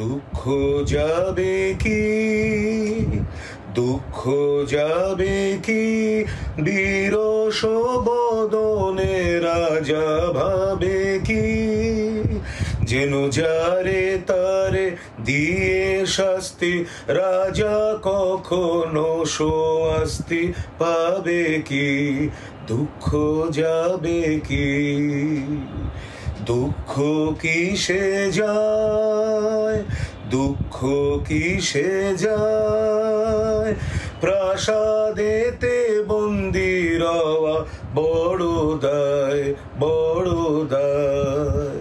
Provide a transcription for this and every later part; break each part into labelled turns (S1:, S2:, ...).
S1: দুঃখ যাবে কি দুঃখ যাবে কি বিরস বদনে রাজা ভাবে কি যেন যারে তারে দিয়ে শাস্তি রাজা কখনো সোয়াস্তি পাবে কি দুঃখ যাবে কি দুঃখ কিসে যায় দুঃখ কিসে যায় প্রাসাদেতে বন্দি রওয়া বড় দায় বড় দায়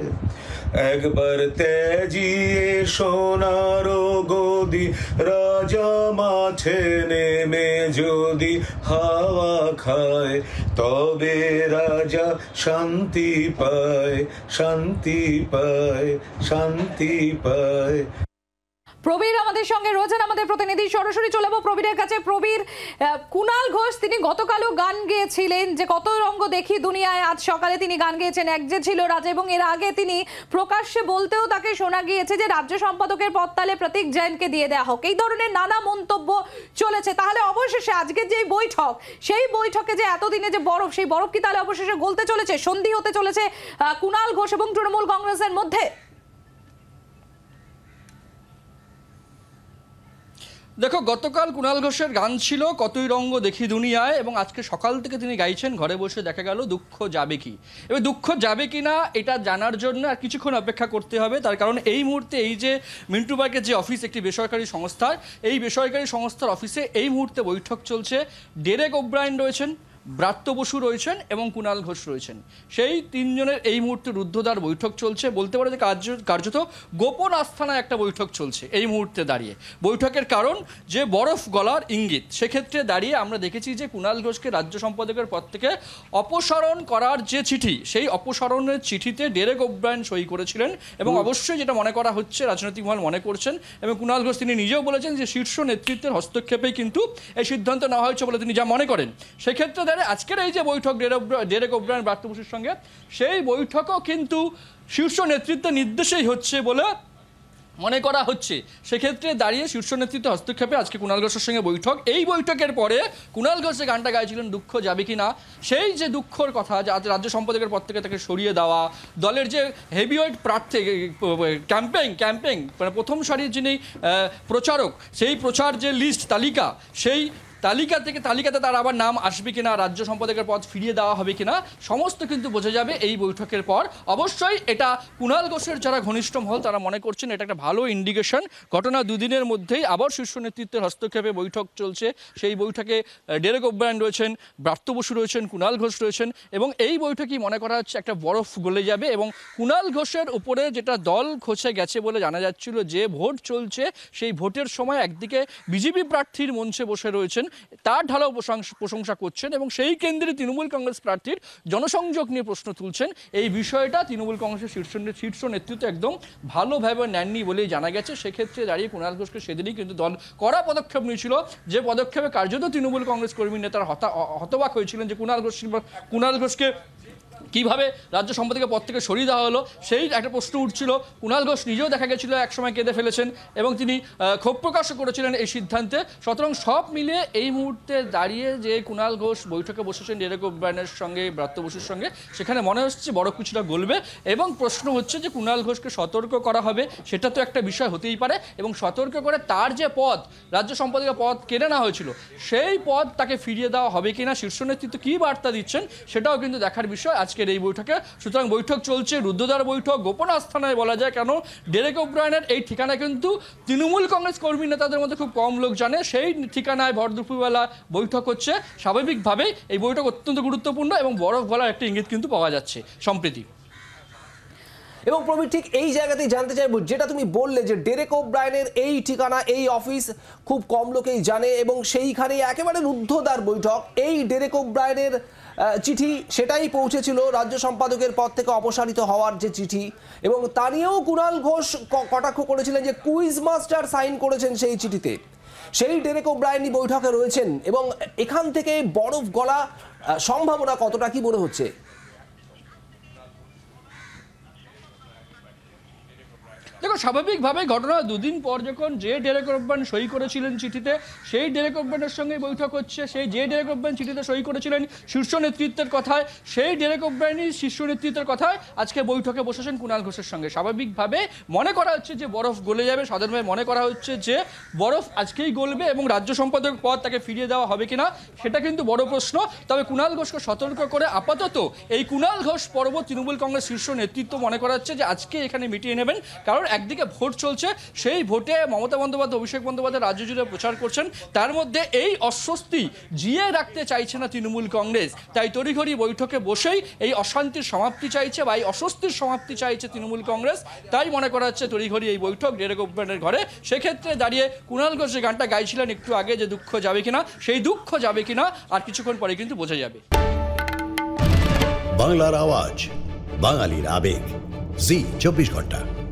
S1: একবার তেজিয়ে সোনার গদি রাজা মাঠে নেমে যদি হাওয়া খায় তবে রাজা শান্তি পায় শান্তি পায় শান্তি পায়
S2: প্রবীর আমাদের সঙ্গে রয়েছেন আমাদের প্রতিনিধি সরাসরি চলে যাবো প্রবীরের কাছে প্রবীর কুনাল ঘোষ তিনি গতকালও গান গেয়েছিলেন যে কত রঙ্গ দেখি দুনিয়ায় আজ সকালে তিনি গান গেয়েছেন এক যে ছিল রাজ এবং এর আগে তিনি প্রকাশ্যে বলতেও তাকে শোনা গিয়েছে যে রাজ্য সম্পাদকের পত্তালে প্রতীক জৈনকে দিয়ে দেওয়া হোক এই ধরনের নানা মন্তব্য চলেছে তাহলে অবশেষে আজকের যে বৈঠক সেই বৈঠকে যে এতদিনে যে বরফ সেই বরফ কি তাহলে অবশেষে গলতে চলেছে সন্ধি হতে চলেছে কুনাল ঘোষ এবং তৃণমূল কংগ্রেসের মধ্যে দেখো গতকাল কুণাল ঘোষের গান ছিল কতই রঙ্গ দেখি দুনিয়ায় এবং আজকে সকাল থেকে তিনি গাইছেন ঘরে বসে দেখা গেল দুঃখ যাবে কি এবার দুঃখ যাবে কি না এটা জানার জন্য আর কিছুক্ষণ অপেক্ষা করতে হবে তার কারণ এই মুহূর্তে এই যে মিন্টু পার্কের যে অফিস একটি বেসরকারি সংস্থার এই বেসরকারি সংস্থার অফিসে এই মুহূর্তে বৈঠক চলছে ডেরেক ওব্রাইন রয়েছেন ব্রাত্য বসু রয়েছেন এবং কুণাল ঘোষ রয়েছেন সেই তিনজনের এই মুহূর্তে রুদ্ধদ্বার বৈঠক চলছে বলতে পারে যে কার্য কার্যত গোপন আস্থানায় একটা বৈঠক চলছে এই মুহূর্তে দাঁড়িয়ে বৈঠকের কারণ যে বরফ গলার ইঙ্গিত সেক্ষেত্রে দাঁড়িয়ে আমরা দেখেছি যে কুণাল ঘোষকে রাজ্য সম্পাদকের পদ থেকে অপসারণ করার যে চিঠি সেই অপসারণের চিঠিতে ডেরেক ওব্রায়ন সই করেছিলেন এবং অবশ্যই যেটা মনে করা হচ্ছে রাজনৈতিক মহল মনে করছেন এবং কুণাল ঘোষ তিনি নিজেও বলেছেন যে শীর্ষ নেতৃত্বের হস্তক্ষেপেই কিন্তু এই সিদ্ধান্ত নেওয়া হয়েছে বলে তিনি যা মনে করেন সেক্ষেত্রে আন্ডারে আজকের এই যে বৈঠক ডেরেক ওব্রায়ন ব্রাত্য সঙ্গে সেই বৈঠকও কিন্তু শীর্ষ নেতৃত্বের নির্দেশেই হচ্ছে বলে মনে করা হচ্ছে সেক্ষেত্রে দাঁড়িয়ে শীর্ষ নেতৃত্ব হস্তক্ষেপে আজকে কুণাল ঘোষের সঙ্গে বৈঠক এই বৈঠকের পরে কুণাল ঘোষ যে গানটা গাইছিলেন দুঃখ যাবে কি না সেই যে দুঃখর কথা রাজ্য সম্পাদকের পর থেকে তাকে সরিয়ে দেওয়া দলের যে হেভিওয়েট প্রার্থী ক্যাম্পেইন ক্যাম্পেইন মানে প্রথম সারির যিনি প্রচারক সেই প্রচার যে লিস্ট তালিকা সেই তালিকা থেকে তালিকাতে তার আবার নাম আসবে কিনা রাজ্য সম্পাদকের পদ ফিরিয়ে দেওয়া হবে কিনা সমস্ত কিন্তু বোঝা যাবে এই বৈঠকের পর অবশ্যই এটা কুণাল ঘোষের যারা ঘনিষ্ঠ মহল তারা মনে করছেন এটা একটা ভালো ইন্ডিকেশন ঘটনা দুদিনের মধ্যেই আবার শীর্ষ নেতৃত্বের হস্তক্ষেপে বৈঠক চলছে সেই বৈঠকে ডেরেক ওব্রায়ন রয়েছেন ব্রাত্য বসু রয়েছেন কুণাল ঘোষ রয়েছেন এবং এই বৈঠকই মনে করা হচ্ছে একটা বরফ গলে যাবে এবং কুণাল ঘোষের উপরে যেটা দল খসে গেছে বলে জানা যাচ্ছিল যে ভোট চলছে সেই ভোটের সময় একদিকে বিজেপি প্রার্থীর মঞ্চে বসে রয়েছেন তার ঢালাও প্রশংসা করছেন এবং সেই কেন্দ্রে তৃণমূল কংগ্রেস প্রার্থীর জনসংযোগ নিয়ে প্রশ্ন তুলছেন এই বিষয়টা তৃণমূল কংগ্রেসের শীর্ষ শীর্ষ নেতৃত্ব একদম ভালোভাবে নেননি বলেই জানা গেছে সেক্ষেত্রে দাঁড়িয়ে কুণাল ঘোষকে সেদিনই কিন্তু দল কড়া পদক্ষেপ নিয়েছিল যে পদক্ষেপে কার্যত তৃণমূল কংগ্রেস কর্মী নেতারা হতা হতবাক হয়েছিলেন যে কুণাল ঘোষ কুণাল ঘোষকে কিভাবে রাজ্য সম্পাদকের পদ থেকে সরিয়ে দেওয়া হলো সেই একটা প্রশ্ন উঠছিল কুণাল ঘোষ নিজেও দেখা গেছিল একসময় কেঁদে ফেলেছেন এবং তিনি ক্ষোভ প্রকাশ করেছিলেন এই সিদ্ধান্তে সুতরাং সব মিলে এই মুহূর্তে দাঁড়িয়ে যে কুণাল ঘোষ বৈঠকে বসেছেন ডেরেক ব্রায়নের সঙ্গে ব্রাত্য বসুর সঙ্গে সেখানে মনে হচ্ছে বড় কিছুটা গলবে এবং প্রশ্ন হচ্ছে যে কুণাল ঘোষকে সতর্ক করা হবে সেটা তো একটা বিষয় হতেই পারে এবং সতর্ক করে তার যে পদ রাজ্য সম্পাদকের পদ কেড়ে নেওয়া হয়েছিল সেই পদ তাকে ফিরিয়ে দেওয়া হবে কিনা শীর্ষ নেতৃত্ব কী বার্তা দিচ্ছেন সেটাও কিন্তু দেখার বিষয় আজকে ডেরেকের এই বৈঠকে সুতরাং বৈঠক চলছে রুদ্রদার বৈঠক গোপন আস্থানায় বলা যায় কেন ডেরেক ওব্রায়নের এই ঠিকানা কিন্তু তৃণমূল কংগ্রেস কর্মী নেতাদের মধ্যে খুব কম লোক জানে সেই ঠিকানায় ভর দুপুরবেলা বৈঠক হচ্ছে স্বাভাবিকভাবেই এই বৈঠক অত্যন্ত গুরুত্বপূর্ণ এবং বরফ গলার একটি ইঙ্গিত কিন্তু পাওয়া যাচ্ছে সম্প্রীতি এবং প্রবীর ঠিক এই জায়গাতেই জানতে চাইব যেটা তুমি বললে যে ডেরেক ওব্রায়নের এই ঠিকানা এই অফিস খুব কম লোকেই জানে এবং সেইখানে একেবারে রুদ্ধদ্বার বৈঠক এই ডেরেক ওব্রায়নের চিঠি সেটাই পৌঁছেছিল রাজ্য সম্পাদকের পদ থেকে অপসারিত হওয়ার যে চিঠি এবং তা নিয়েও কুণাল ঘোষ কটাক্ষ করেছিলেন যে কুইজ মাস্টার সাইন করেছেন সেই চিঠিতে সেই ডেরেক ব্রায়নি বৈঠকে রয়েছেন এবং এখান থেকে বরফ গলা সম্ভাবনা কতটা কি মনে হচ্ছে দেখো স্বাভাবিকভাবে ঘটনা দুদিন পর যখন যে ডেরেক রব্বান সই করেছিলেন চিঠিতে সেই ডেরেক রব্বানের সঙ্গে বৈঠক হচ্ছে সেই যে ডেরেক রব্বান চিঠিতে সই করেছিলেন শীর্ষ নেতৃত্বের কথায় সেই ডেরেক রব্বানই শীর্ষ নেতৃত্বের কথায় আজকে বৈঠকে বসেছেন কুণাল ঘোষের সঙ্গে স্বাভাবিকভাবে মনে করা হচ্ছে যে বরফ গলে যাবে সাধারণভাবে মনে করা হচ্ছে যে বরফ আজকেই গলবে এবং রাজ্য সম্পাদক পদ তাকে ফিরিয়ে দেওয়া হবে কিনা সেটা কিন্তু বড় প্রশ্ন তবে কুণাল ঘোষকে সতর্ক করে আপাতত এই কুণাল ঘোষ পর্ব তৃণমূল কংগ্রেস শীর্ষ নেতৃত্ব মনে করা হচ্ছে যে আজকে এখানে মিটিয়ে নেবেন কারণ একদিকে ভোট চলছে সেই ভোটে মমতা বন্দ্যোপাধ্যায় অভিষেক বন্দ্যোপাধ্যায় রাজ্য জুড়ে প্রচার করছেন তার মধ্যে এই অস্বস্তি জিয়ে রাখতে চাইছে না তৃণমূল কংগ্রেস তাই তড়িঘড়ি বৈঠকে বসেই এই অশান্তির সমাপ্তি চাইছে বা এই অস্বস্তির সমাপ্তি চাইছে তৃণমূল কংগ্রেস তাই মনে করা হচ্ছে তড়িঘড়ি এই বৈঠক ডেরে গভর্নমেন্টের ঘরে সেক্ষেত্রে দাঁড়িয়ে কুণাল ঘোষ যে গানটা গাইছিলেন একটু আগে যে দুঃখ যাবে কিনা সেই দুঃখ যাবে কিনা আর কিছুক্ষণ পরে কিন্তু বোঝা যাবে
S1: বাংলার আওয়াজ বাঙালির আবেগ জি চব্বিশ ঘন্টা